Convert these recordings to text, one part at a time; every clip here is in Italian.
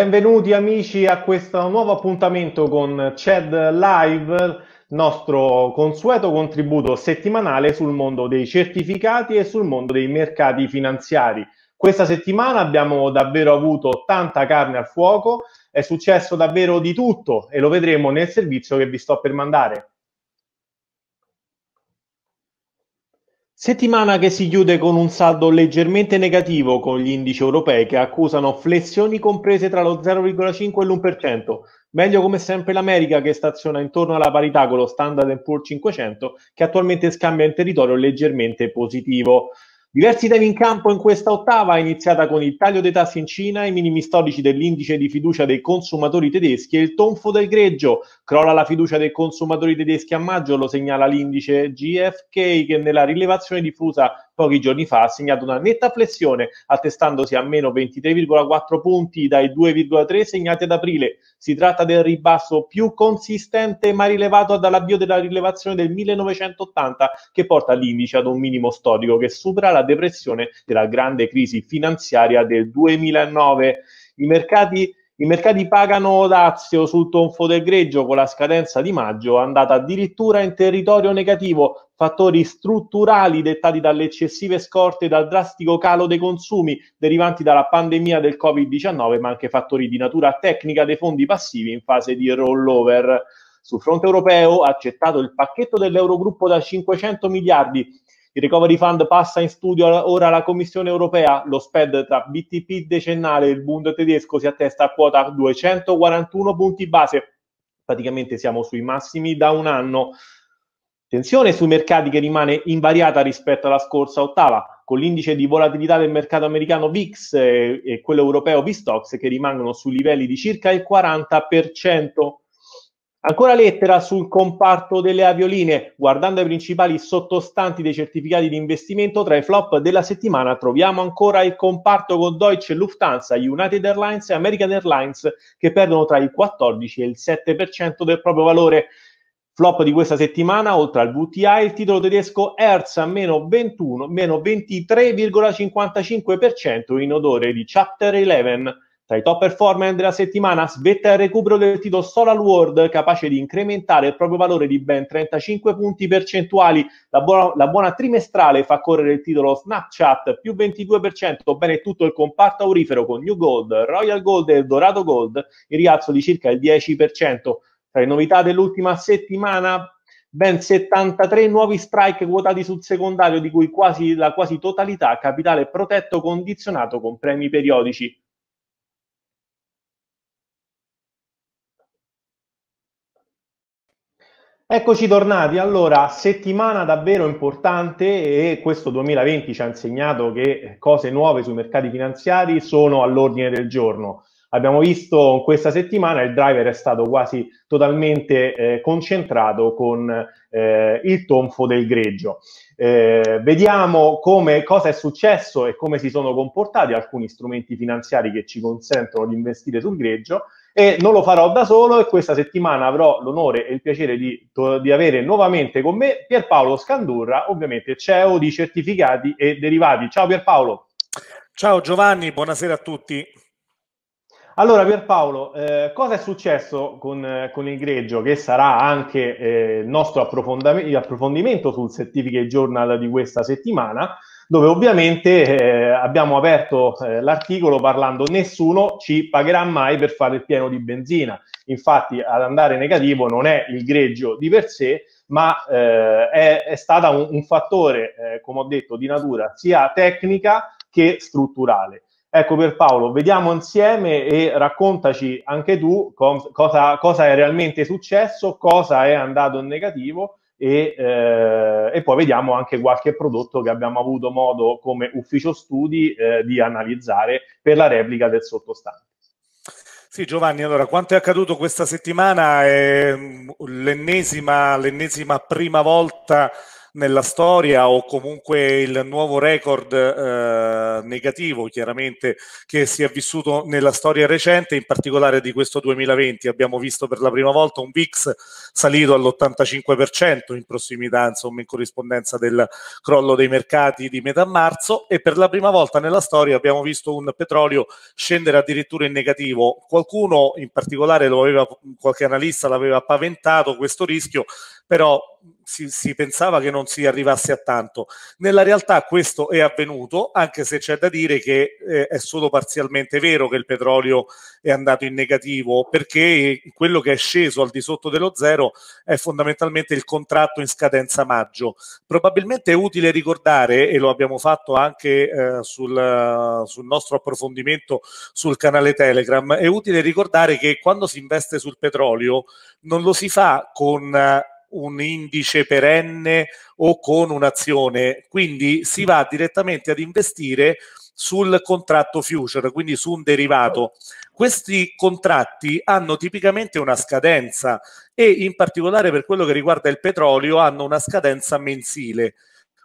Benvenuti amici a questo nuovo appuntamento con CED Live, nostro consueto contributo settimanale sul mondo dei certificati e sul mondo dei mercati finanziari. Questa settimana abbiamo davvero avuto tanta carne al fuoco, è successo davvero di tutto e lo vedremo nel servizio che vi sto per mandare. Settimana che si chiude con un saldo leggermente negativo con gli indici europei che accusano flessioni comprese tra lo 0,5 e l'1%, meglio come sempre l'America che staziona intorno alla parità con lo Standard Poor's 500 che attualmente scambia in territorio leggermente positivo. Diversi temi in campo in questa ottava, iniziata con il taglio dei tassi in Cina, i minimi storici dell'indice di fiducia dei consumatori tedeschi e il tonfo del greggio, Crolla la fiducia dei consumatori tedeschi a maggio, lo segnala l'indice GFK che nella rilevazione diffusa pochi giorni fa ha segnato una netta flessione, attestandosi a meno 23,4 punti dai 2,3 segnati ad aprile. Si tratta del ribasso più consistente mai rilevato dall'avvio della rilevazione del 1980 che porta l'indice ad un minimo storico che supera la depressione della grande crisi finanziaria del 2009. I mercati i mercati pagano dazio sul tonfo del greggio con la scadenza di maggio, andata addirittura in territorio negativo, fattori strutturali dettati dalle eccessive scorte e dal drastico calo dei consumi derivanti dalla pandemia del Covid-19, ma anche fattori di natura tecnica dei fondi passivi in fase di rollover. Sul fronte europeo ha accettato il pacchetto dell'Eurogruppo da 500 miliardi il recovery fund passa in studio ora alla Commissione europea, lo spread tra BTP decennale e il Bund tedesco si attesta a quota 241 punti base. Praticamente siamo sui massimi da un anno. Tensione sui mercati che rimane invariata rispetto alla scorsa ottava, con l'indice di volatilità del mercato americano VIX e, e quello europeo VSTOX che rimangono su livelli di circa il 40%. Ancora lettera sul comparto delle avioline. Guardando i principali sottostanti dei certificati di investimento, tra i flop della settimana troviamo ancora il comparto con Deutsche Lufthansa, United Airlines e American Airlines che perdono tra il 14 e il 7% del proprio valore. Flop di questa settimana, oltre al VTI, il titolo tedesco Hertz a meno, 21, meno 23,55% in odore di Chapter 11. Tra i top performer della settimana svetta il recupero del titolo Solar World, capace di incrementare il proprio valore di ben 35 punti percentuali. La buona, la buona trimestrale fa correre il titolo Snapchat, più 22%, bene tutto il comparto aurifero con New Gold, Royal Gold e Dorado Gold, in rialzo di circa il 10%. Tra le novità dell'ultima settimana, ben 73 nuovi strike quotati sul secondario, di cui quasi, la quasi totalità capitale protetto condizionato con premi periodici. Eccoci tornati, allora settimana davvero importante e questo 2020 ci ha insegnato che cose nuove sui mercati finanziari sono all'ordine del giorno. Abbiamo visto in questa settimana il driver è stato quasi totalmente eh, concentrato con eh, il tonfo del greggio. Eh, vediamo come, cosa è successo e come si sono comportati alcuni strumenti finanziari che ci consentono di investire sul greggio e non lo farò da solo e questa settimana avrò l'onore e il piacere di, di avere nuovamente con me Pierpaolo Scandurra, ovviamente CEO di certificati e derivati. Ciao Pierpaolo. Ciao Giovanni, buonasera a tutti. Allora Pierpaolo, eh, cosa è successo con, con, il Greggio? Che sarà anche eh, il nostro approfondimento sul Certificate Journal di questa settimana dove ovviamente eh, abbiamo aperto eh, l'articolo parlando nessuno ci pagherà mai per fare il pieno di benzina. Infatti ad andare negativo non è il greggio di per sé, ma eh, è, è stata un, un fattore, eh, come ho detto, di natura sia tecnica che strutturale. Ecco per Paolo, vediamo insieme e raccontaci anche tu cosa, cosa è realmente successo, cosa è andato in negativo e, eh, e, poi vediamo anche qualche prodotto che abbiamo avuto modo come ufficio studi eh, di analizzare per la replica del sottostante. Sì, Giovanni, allora quanto è accaduto questa settimana? È mm, l'ennesima, l'ennesima prima volta nella storia o comunque il nuovo record eh, negativo chiaramente che si è vissuto nella storia recente, in particolare di questo 2020. Abbiamo visto per la prima volta un VIX salito all'85% in prossimità, insomma in corrispondenza del crollo dei mercati di metà marzo e per la prima volta nella storia abbiamo visto un petrolio scendere addirittura in negativo. Qualcuno in particolare lo aveva, qualche analista l'aveva paventato questo rischio, però si, si, pensava che non si arrivasse a tanto. Nella realtà questo è avvenuto, anche se c'è da dire che eh, è solo parzialmente vero che il petrolio è andato in negativo, perché quello che è sceso al di sotto dello zero è fondamentalmente il contratto in scadenza maggio. Probabilmente è utile ricordare, e lo abbiamo fatto anche eh, sul, sul nostro approfondimento sul canale Telegram, è utile ricordare che quando si investe sul petrolio non lo si fa con... Eh, un indice perenne o con un'azione, quindi si va direttamente ad investire sul contratto future, quindi su un derivato. Questi contratti hanno tipicamente una scadenza e in particolare per quello che riguarda il petrolio hanno una scadenza mensile.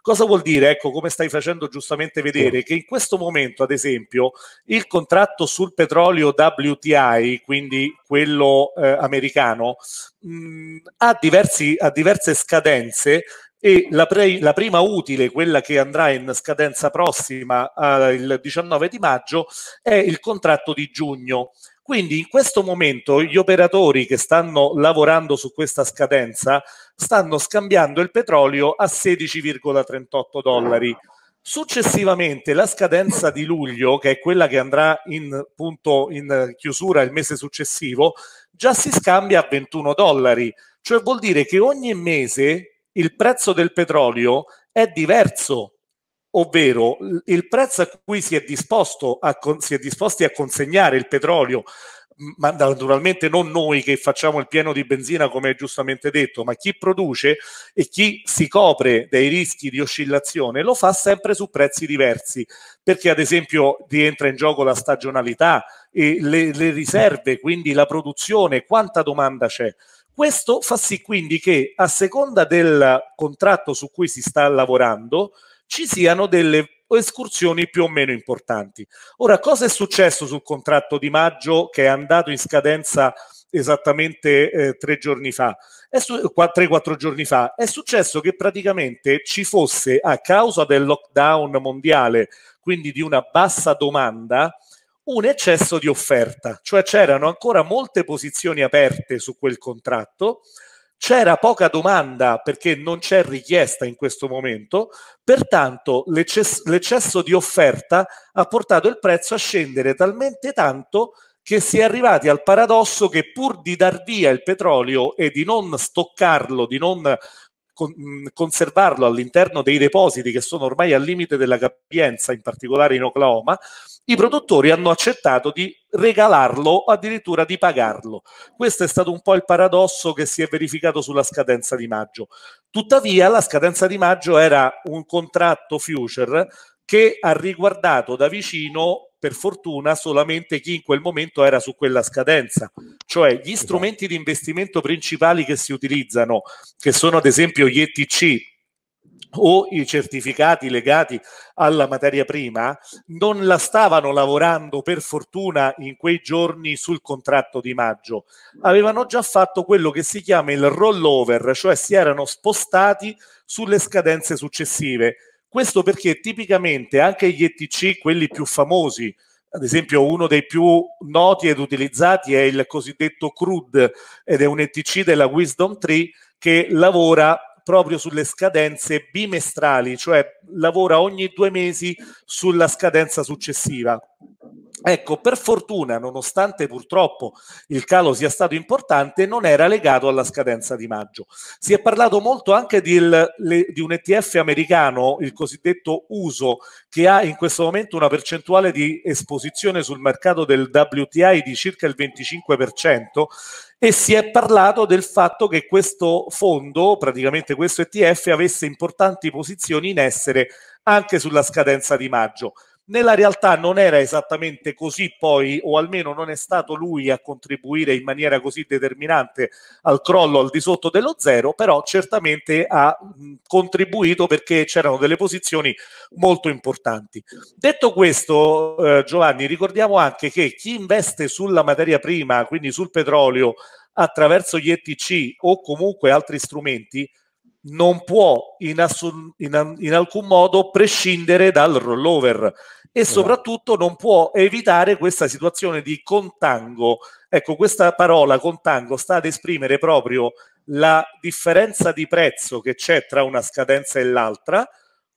Cosa vuol dire? Ecco, come stai facendo giustamente vedere, che in questo momento, ad esempio, il contratto sul petrolio WTI, quindi quello eh, americano, mh, mm, ha, diversi, ha diverse scadenze e la, pre- la, prima utile, quella che andrà in scadenza prossima eh, il 19 di maggio, è il contratto di giugno quindi in questo momento gli operatori che stanno lavorando su questa scadenza stanno scambiando il petrolio a 16,38 dollari. Successivamente la scadenza di luglio, che è quella che andrà in, punto, in chiusura il mese successivo, già si scambia a 21 dollari, cioè vuol dire che ogni mese il prezzo del petrolio è diverso ovvero il prezzo a cui si è, a si è disposti a consegnare il petrolio ma naturalmente non noi che facciamo il pieno di benzina, come è giustamente detto, ma chi produce e chi si copre dei rischi di oscillazione lo fa sempre su prezzi diversi, perché ad esempio rientra in gioco la stagionalità, e le, le riserve, quindi la produzione, quanta domanda c'è. Questo fa sì quindi che a seconda del contratto su cui si sta lavorando, ci siano delle escursioni più o meno importanti. Ora, cosa è successo sul contratto di maggio che è andato in scadenza esattamente eh, tre giorni fa? È su- qu- tre, quattro giorni fa è successo che praticamente ci fosse, a causa del lockdown mondiale, quindi di una bassa domanda, un eccesso di offerta, cioè c'erano ancora molte posizioni aperte su quel contratto c'era poca domanda perché non c'è richiesta in questo momento, pertanto l'eccesso di offerta ha portato il prezzo a scendere talmente tanto che si è arrivati al paradosso che pur di dar via il petrolio e di non stoccarlo, di non con, conservarlo all'interno dei depositi che sono ormai al limite della capienza, in particolare in Oklahoma, i produttori hanno accettato di regalarlo addirittura di pagarlo. Questo è stato un po' il paradosso che si è verificato sulla scadenza di maggio. Tuttavia la scadenza di maggio era un contratto future che ha riguardato da vicino per fortuna solamente chi in quel momento era su quella scadenza, cioè gli esatto. strumenti di investimento principali che si utilizzano, che sono ad esempio gli ETC o i certificati legati alla materia prima, non la stavano lavorando per fortuna in quei giorni sul contratto di maggio, avevano già fatto quello che si chiama il rollover, cioè si erano spostati sulle scadenze successive questo perché tipicamente anche gli ETC, quelli più famosi, ad esempio uno dei più noti ed utilizzati è il cosiddetto CRUD ed è un ETC della Wisdom Tree che lavora proprio sulle scadenze bimestrali, cioè lavora ogni due mesi sulla scadenza successiva. Ecco, per fortuna, nonostante purtroppo il calo sia stato importante, non era legato alla scadenza di maggio. Si è parlato molto anche di, di un ETF americano, il cosiddetto uso, che ha in questo momento una percentuale di esposizione sul mercato del WTI di circa il 25% e si è parlato del fatto che questo fondo, praticamente questo ETF, avesse importanti posizioni in essere anche sulla scadenza di maggio. Nella realtà non era esattamente così poi, o almeno non è stato lui a contribuire in maniera così determinante al crollo al di sotto dello zero, però certamente ha contribuito perché c'erano delle posizioni molto importanti. Detto questo, eh, Giovanni, ricordiamo anche che chi investe sulla materia prima, quindi sul petrolio, attraverso gli ETC o comunque altri strumenti, non può in, assun- in, in, alcun modo prescindere dal rollover e esatto. soprattutto non può evitare questa situazione di contango. Ecco, questa parola contango sta ad esprimere proprio la differenza di prezzo che c'è tra una scadenza e l'altra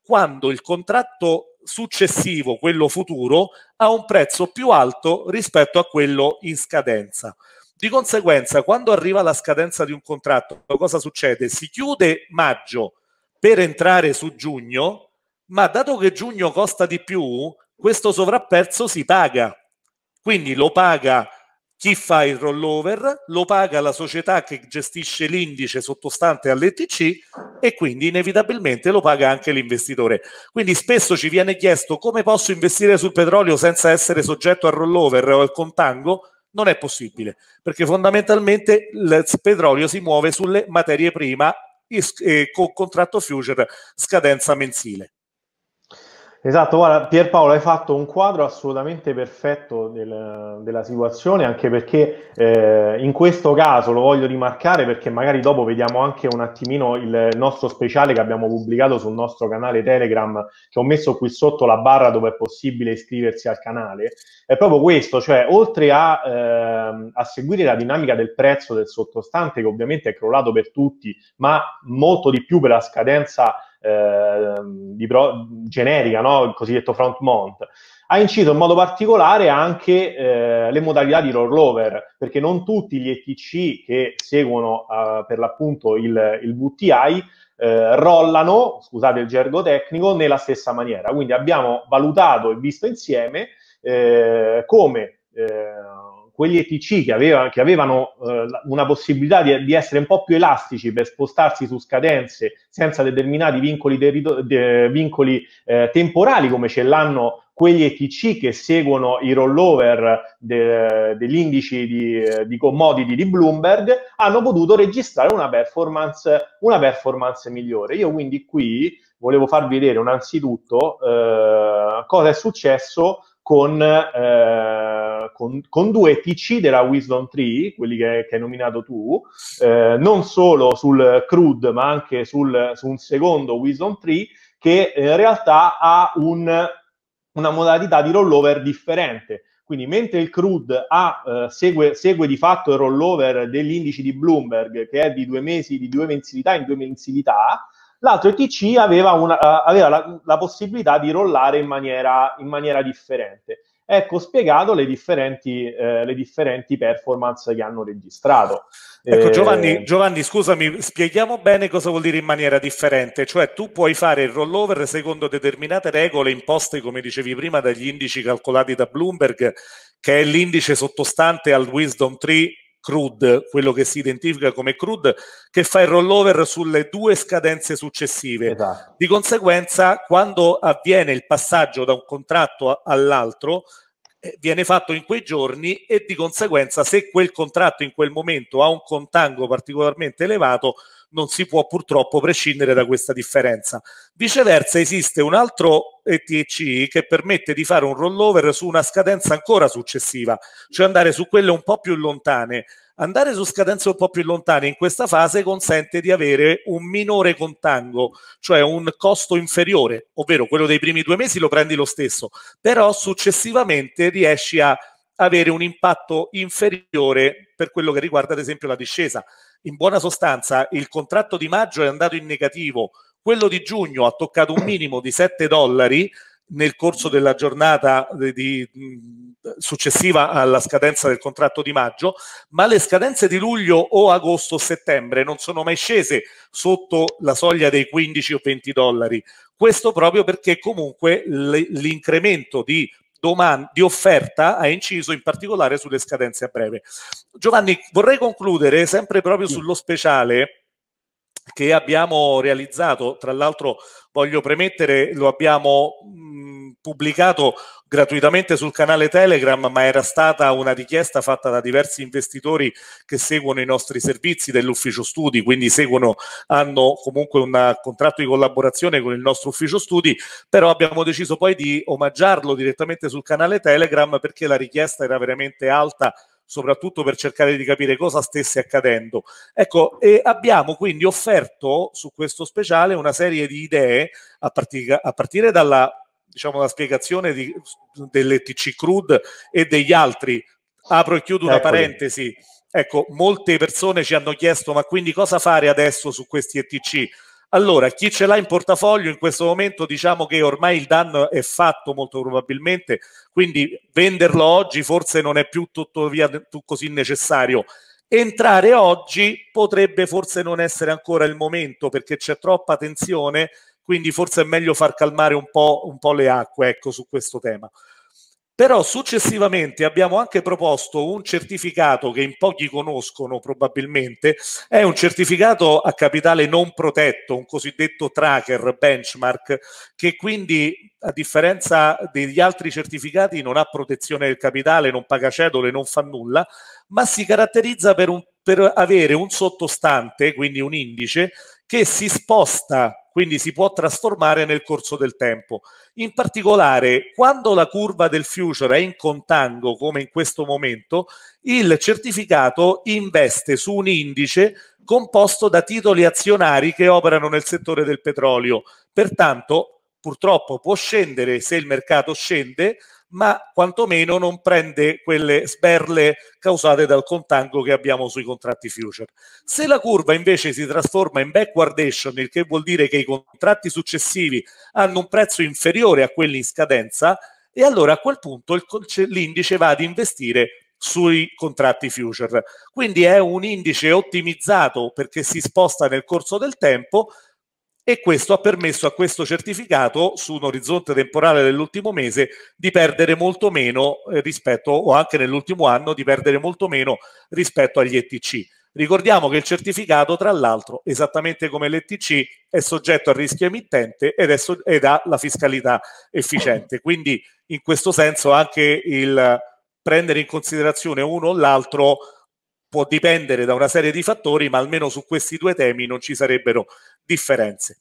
quando il contratto successivo, quello futuro, ha un prezzo più alto rispetto a quello in scadenza. Di conseguenza, quando arriva la scadenza di un contratto, cosa succede? Si chiude maggio per entrare su giugno, ma dato che giugno costa di più, questo sovrapperso si paga. Quindi lo paga chi fa il rollover, lo paga la società che gestisce l'indice sottostante all'ETC e quindi inevitabilmente lo paga anche l'investitore. Quindi spesso ci viene chiesto come posso investire sul petrolio senza essere soggetto al rollover o al contango non è possibile, perché fondamentalmente il petrolio si muove sulle materie prima eh, con contratto future scadenza mensile. Esatto, guarda, Pierpaolo hai fatto un quadro assolutamente perfetto del, della situazione, anche perché eh, in questo caso lo voglio rimarcare perché magari dopo vediamo anche un attimino il nostro speciale che abbiamo pubblicato sul nostro canale Telegram, che ho messo qui sotto la barra dove è possibile iscriversi al canale. È proprio questo, cioè oltre a, eh, a seguire la dinamica del prezzo del sottostante, che ovviamente è crollato per tutti, ma molto di più per la scadenza eh, pro- generica, no? il cosiddetto front mount, ha inciso in modo particolare anche eh, le modalità di rollover, perché non tutti gli ETC che seguono eh, per l'appunto il, il VTI eh, rollano, scusate il gergo tecnico, nella stessa maniera. Quindi abbiamo valutato e visto insieme eh, come eh, quegli ETC che, aveva, che avevano eh, una possibilità di, di, essere un po' più elastici per spostarsi su scadenze senza determinati vincoli, terito- de, vincoli eh, temporali come ce l'hanno quegli ETC che seguono i rollover de, degli indici di, eh, di, commodity di Bloomberg hanno potuto registrare una performance, una performance migliore. Io quindi qui volevo farvi vedere innanzitutto eh, cosa è successo con, eh, con, con, due TC della Wisdom 3, quelli che, che hai nominato tu, eh, non solo sul CRUD ma anche sul, su un secondo Wisdom 3 che in realtà ha un, una modalità di rollover differente. Quindi mentre il crude ha, eh, segue, segue, di fatto il rollover dell'indice di Bloomberg che è di due mesi, di due mensilità in due mensilità, l'altro ETC aveva, una, uh, aveva la, la, possibilità di rollare in maniera, in maniera differente. Ecco spiegato le differenti, eh, le differenti performance che hanno registrato. Ecco, eh, Giovanni, Giovanni, scusami, spieghiamo bene cosa vuol dire in maniera differente, cioè tu puoi fare il rollover secondo determinate regole imposte, come dicevi prima, dagli indici calcolati da Bloomberg, che è l'indice sottostante al Wisdom Tree crude, quello che si identifica come crude, che fa il rollover sulle due scadenze successive. Esatto. Di conseguenza, quando avviene il passaggio da un contratto all'altro, eh, viene fatto in quei giorni e di conseguenza se quel contratto in quel momento ha un contango particolarmente elevato non si può purtroppo prescindere da questa differenza. Viceversa esiste un altro ETC che permette di fare un rollover su una scadenza ancora successiva, cioè andare su quelle un po' più lontane Andare su scadenze un po' più lontane in questa fase consente di avere un minore contango, cioè un costo inferiore, ovvero quello dei primi due mesi lo prendi lo stesso, però successivamente riesci a avere un impatto inferiore per quello che riguarda ad esempio la discesa. In buona sostanza il contratto di maggio è andato in negativo, quello di giugno ha toccato un minimo di 7 dollari nel corso della giornata eh, di, di successiva alla scadenza del contratto di maggio, ma le scadenze di luglio o agosto o settembre non sono mai scese sotto la soglia dei 15 o 20 dollari. Questo proprio perché comunque l'incremento di domanda, di offerta ha inciso in particolare sulle scadenze a breve. Giovanni, vorrei concludere sempre proprio sullo speciale che abbiamo realizzato, tra l'altro voglio premettere, lo abbiamo mh, pubblicato gratuitamente sul canale Telegram, ma era stata una richiesta fatta da diversi investitori che seguono i nostri servizi dell'ufficio studi, quindi seguono, hanno comunque un contratto di collaborazione con il nostro ufficio studi, però abbiamo deciso poi di omaggiarlo direttamente sul canale Telegram perché la richiesta era veramente alta soprattutto per cercare di capire cosa stesse accadendo. Ecco, e abbiamo quindi offerto su questo speciale una serie di idee a, partica- a partire dalla diciamo, la spiegazione di, dell'ETC Crude e degli altri. Apro e chiudo Eccoli. una parentesi. Ecco, molte persone ci hanno chiesto, ma quindi cosa fare adesso su questi ETC? Allora, chi ce l'ha in portafoglio in questo momento diciamo che ormai il danno è fatto molto probabilmente, quindi venderlo oggi forse non è più tutto via così necessario. Entrare oggi potrebbe forse non essere ancora il momento perché c'è troppa tensione quindi forse è meglio far calmare un po', un po le acque ecco, su questo tema. Però successivamente abbiamo anche proposto un certificato che in pochi conoscono probabilmente, è un certificato a capitale non protetto, un cosiddetto tracker benchmark, che quindi a differenza degli altri certificati non ha protezione del capitale, non paga cedole, non fa nulla, ma si caratterizza per, un, per avere un sottostante, quindi un indice, che si sposta quindi si può trasformare nel corso del tempo. In particolare, quando la curva del future è in contango, come in questo momento, il certificato investe su un indice composto da titoli azionari che operano nel settore del petrolio. Pertanto, purtroppo può scendere se il mercato scende, ma quantomeno non prende quelle sberle causate dal contango che abbiamo sui contratti future. Se la curva invece si trasforma in backwardation, il che vuol dire che i contratti successivi hanno un prezzo inferiore a quelli in scadenza, e allora a quel punto l'indice va ad investire sui contratti future. Quindi è un indice ottimizzato perché si sposta nel corso del tempo, e questo ha permesso a questo certificato, su un orizzonte temporale dell'ultimo mese, di perdere molto meno eh, rispetto, o anche nell'ultimo anno, di perdere molto meno rispetto agli ETC. Ricordiamo che il certificato, tra l'altro, esattamente come l'ETC, è soggetto al rischio emittente ed, è ed ha la fiscalità efficiente. Quindi, in questo senso, anche il prendere in considerazione uno o l'altro può dipendere da una serie di fattori, ma almeno su questi due temi non ci sarebbero differenze.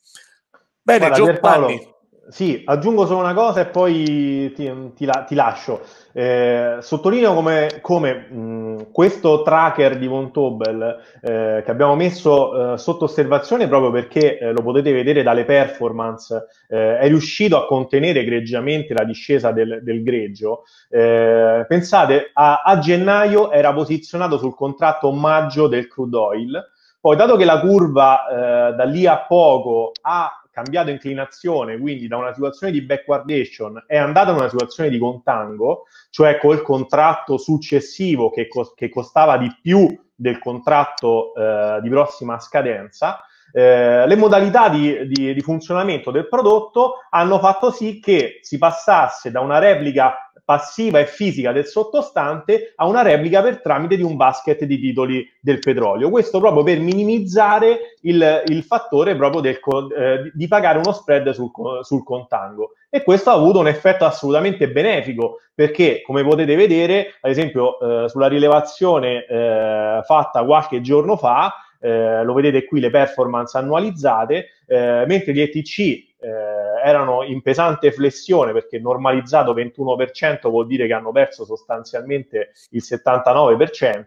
Bene, Giovanni. Sì, aggiungo solo una cosa e poi ti, ti, ti lascio. Eh, sottolineo come, come mh, questo tracker di Montobel eh, che abbiamo messo eh, sotto osservazione proprio perché eh, lo potete vedere dalle performance, eh, è riuscito a contenere egregiamente la discesa del, del greggio. Eh, pensate, a, a gennaio era posizionato sul contratto maggio del crude oil. Poi, dato che la curva eh, da lì a poco ha cambiato inclinazione, quindi da una situazione di backwardation è andata in una situazione di contango, cioè col contratto successivo che, co- che costava di più del contratto eh, di prossima scadenza, eh, le modalità di, di, di funzionamento del prodotto hanno fatto sì che si passasse da una replica passiva e fisica del sottostante a una replica per tramite di un basket di titoli del petrolio. Questo proprio per minimizzare il, il fattore proprio del, eh, di pagare uno spread sul, sul contango. E questo ha avuto un effetto assolutamente benefico perché, come potete vedere, ad esempio eh, sulla rilevazione eh, fatta qualche giorno fa, eh, lo vedete qui le performance annualizzate, eh, mentre gli ETC eh, erano in pesante flessione perché normalizzato 21% vuol dire che hanno perso sostanzialmente il 79%,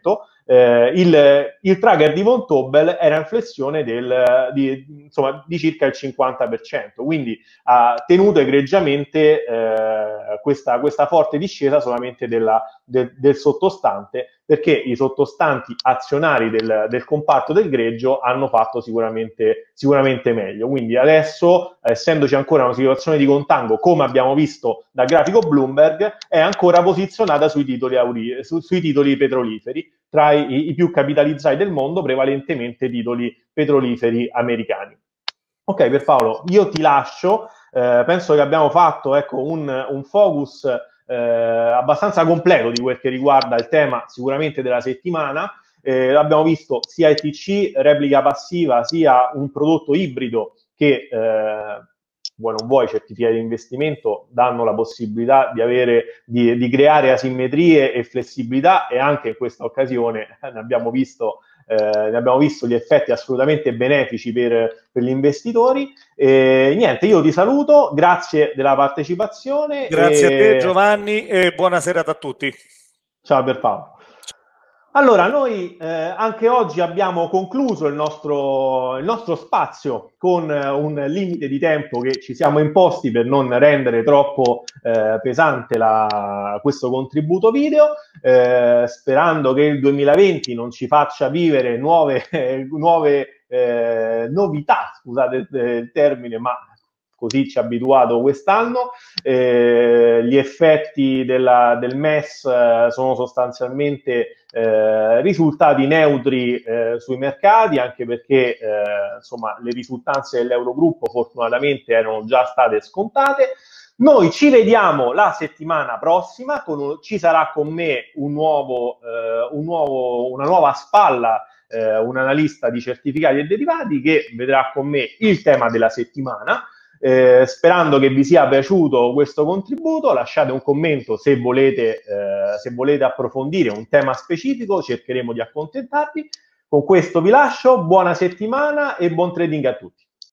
eh, il, il, trigger di Von Tobel era in flessione del, di, insomma, di, circa il 50%, quindi ha tenuto egregiamente eh, questa, questa, forte discesa solamente della, del, del, sottostante, perché i sottostanti azionari del, del comparto del greggio hanno fatto sicuramente, sicuramente meglio. Quindi adesso, essendoci ancora una situazione di contango, come abbiamo visto dal grafico Bloomberg, è ancora posizionata sui titoli, auri, su, sui titoli petroliferi tra i, i più capitalizzati del mondo, prevalentemente titoli petroliferi americani. Ok, Pierpaolo, io ti lascio. Eh, penso che abbiamo fatto ecco, un, un, focus eh, abbastanza completo di quel che riguarda il tema sicuramente della settimana. Eh, abbiamo visto sia ETC, replica passiva, sia un prodotto ibrido che eh, vuoi non vuoi, certificati di investimento danno la possibilità di, avere, di, di creare asimmetrie e flessibilità e anche in questa occasione eh, ne abbiamo visto eh, ne abbiamo visto gli effetti assolutamente benefici per, per gli investitori. E, niente, io ti saluto, grazie della partecipazione. Grazie e... a te Giovanni e buona serata a tutti. Ciao per Pierpaolo. Allora, noi eh, anche oggi abbiamo concluso il nostro, il nostro spazio con eh, un limite di tempo che ci siamo imposti per non rendere troppo eh, pesante la, questo contributo video, eh, sperando che il 2020 non ci faccia vivere nuove, nuove eh, novità, scusate il eh, termine, ma così ci ha abituato quest'anno. Eh, gli effetti della, del MES eh, sono sostanzialmente eh, risultati neutri eh, sui mercati, anche perché eh, insomma, le risultanze dell'Eurogruppo fortunatamente erano già state scontate. Noi ci vediamo la settimana prossima, con, ci sarà con me un nuovo, eh, un nuovo, una nuova spalla eh, un analista di certificati e derivati che vedrà con me il tema della settimana. Eh, sperando che vi sia piaciuto questo contributo, lasciate un commento se volete, eh, se volete approfondire un tema specifico, cercheremo di accontentarvi. Con questo vi lascio, buona settimana e buon trading a tutti.